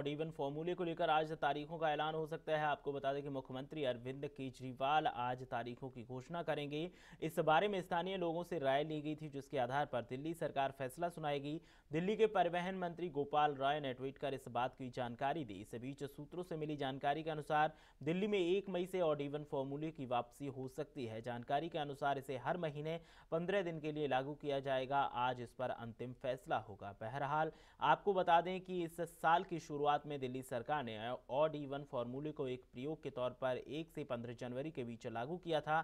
और इवन फॉर्मूले को लेकर आज तारीखों का ऐलान हो सकता है आपको बता दें कि मुख्यमंत्री अरविंद केजरीवाल आज तारीखों की घोषणा करेंगे इस बारे में स्थानीय लोगों से राय ली गई थी जिसके आधार पर दिल्ली सरकार फैसला सुनाएगी दिल्ली के परिवहन मंत्री गोपाल राय ने ट्वीट कर इस बात की जानकारी दी इस बीच सूत्रों से मिली जानकारी के अनुसार दिल्ली में एक मई से ऑड इवन फॉर्मूले की वापसी हो सकती है जानकारी के अनुसार इसे हर महीने पंद्रह दिन के लिए लागू किया जाएगा आज इस पर अंतिम फैसला होगा बहरहाल आपको बता दें कि इस साल की शुरुआत शुरुआत में दिल्ली सरकार ने ऑड इवन फार्मूले को एक प्रयोग के तौर पर एक से पंद्रह जनवरी के बीच लागू किया था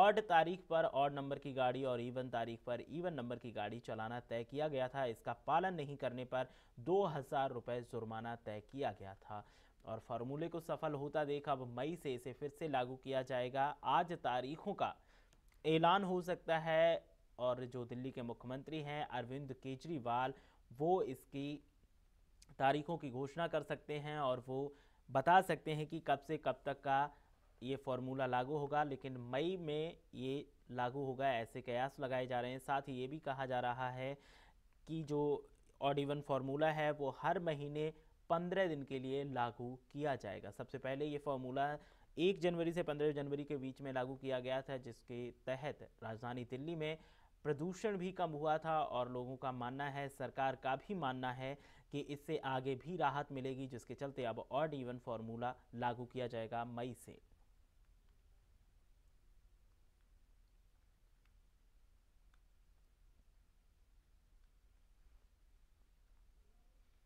ऑड तारीख पर ऑड नंबर की गाड़ी और इवन तारीख पर इवन नंबर की गाड़ी चलाना तय किया गया था इसका पालन नहीं करने पर दो हज़ार रुपये जुर्माना तय किया गया था और फार्मूले को सफल होता देख अब मई से इसे फिर से लागू किया जाएगा आज तारीखों का ऐलान हो सकता है और जो दिल्ली के मुख्यमंत्री हैं अरविंद केजरीवाल वो इसकी तारीखों की घोषणा कर सकते हैं और वो बता सकते हैं कि कब से कब तक का ये फॉर्मूला लागू होगा लेकिन मई में ये लागू होगा ऐसे कयास लगाए जा रहे हैं साथ ही ये भी कहा जा रहा है कि जो ऑड इवन फार्मूला है वो हर महीने पंद्रह दिन के लिए लागू किया जाएगा सबसे पहले ये फार्मूला एक जनवरी से पंद्रह जनवरी के बीच में लागू किया गया था जिसके तहत राजधानी दिल्ली में प्रदूषण भी कम हुआ था और लोगों का मानना है सरकार का भी मानना है कि इससे आगे भी राहत मिलेगी जिसके चलते अब ऑड इवन फार्मूला लागू किया जाएगा मई से